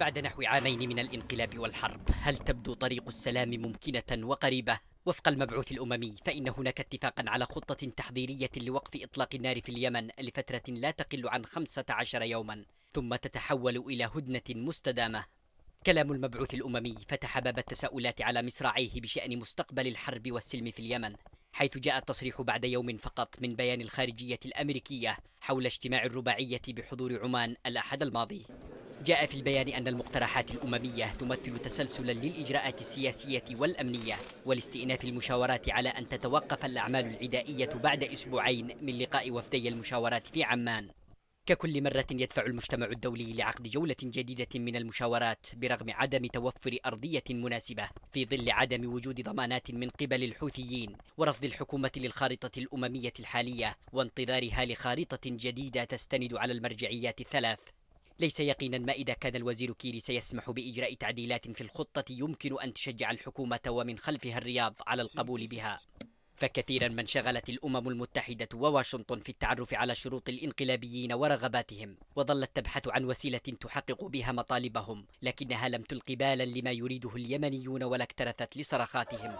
بعد نحو عامين من الانقلاب والحرب هل تبدو طريق السلام ممكنة وقريبة؟ وفق المبعوث الأممي فإن هناك اتفاقا على خطة تحضيرية لوقف إطلاق النار في اليمن لفترة لا تقل عن 15 يوما ثم تتحول إلى هدنة مستدامة كلام المبعوث الأممي فتح باب التساؤلات على مصراعيه بشأن مستقبل الحرب والسلم في اليمن حيث جاء التصريح بعد يوم فقط من بيان الخارجية الأمريكية حول اجتماع الرباعية بحضور عمان الأحد الماضي جاء في البيان أن المقترحات الأممية تمثل تسلسلا للإجراءات السياسية والأمنية والاستئناف المشاورات على أن تتوقف الأعمال العدائية بعد أسبوعين من لقاء وفدي المشاورات في عمان ككل مرة يدفع المجتمع الدولي لعقد جولة جديدة من المشاورات برغم عدم توفر أرضية مناسبة في ظل عدم وجود ضمانات من قبل الحوثيين ورفض الحكومة للخارطة الأممية الحالية وانتظارها لخارطة جديدة تستند على المرجعيات الثلاث ليس يقينا ما إذا كان الوزير كيري سيسمح بإجراء تعديلات في الخطة يمكن أن تشجع الحكومة ومن خلفها الرياض على القبول بها فكثيرا ما انشغلت الأمم المتحدة وواشنطن في التعرف على شروط الانقلابيين ورغباتهم وظلت تبحث عن وسيلة تحقق بها مطالبهم لكنها لم تلق بالا لما يريده اليمنيون ولا اكترثت لصرخاتهم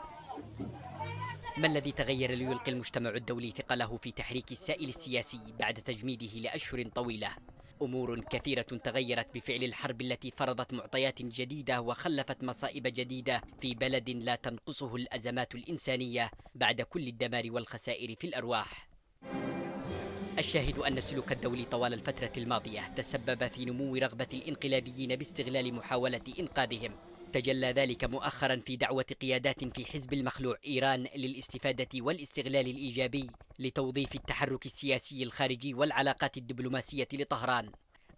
ما الذي تغير ليلقي المجتمع الدولي ثقله في تحريك السائل السياسي بعد تجميده لأشهر طويلة؟ أمور كثيرة تغيرت بفعل الحرب التي فرضت معطيات جديدة وخلفت مصائب جديدة في بلد لا تنقصه الأزمات الإنسانية بعد كل الدمار والخسائر في الأرواح الشاهد أن السلوك الدولي طوال الفترة الماضية تسبب في نمو رغبة الإنقلابيين باستغلال محاولة إنقاذهم تجلى ذلك مؤخرا في دعوة قيادات في حزب المخلوع إيران للاستفادة والاستغلال الإيجابي لتوظيف التحرك السياسي الخارجي والعلاقات الدبلوماسية لطهران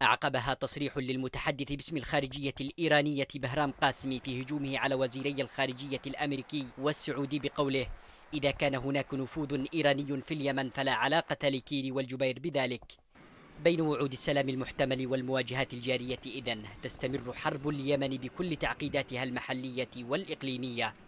أعقبها تصريح للمتحدث باسم الخارجية الإيرانية بهرام قاسمي في هجومه على وزيري الخارجية الأمريكي والسعودي بقوله إذا كان هناك نفوذ إيراني في اليمن فلا علاقة لكيري والجبير بذلك بين وعود السلام المحتمل والمواجهات الجارية إذن تستمر حرب اليمن بكل تعقيداتها المحلية والإقليمية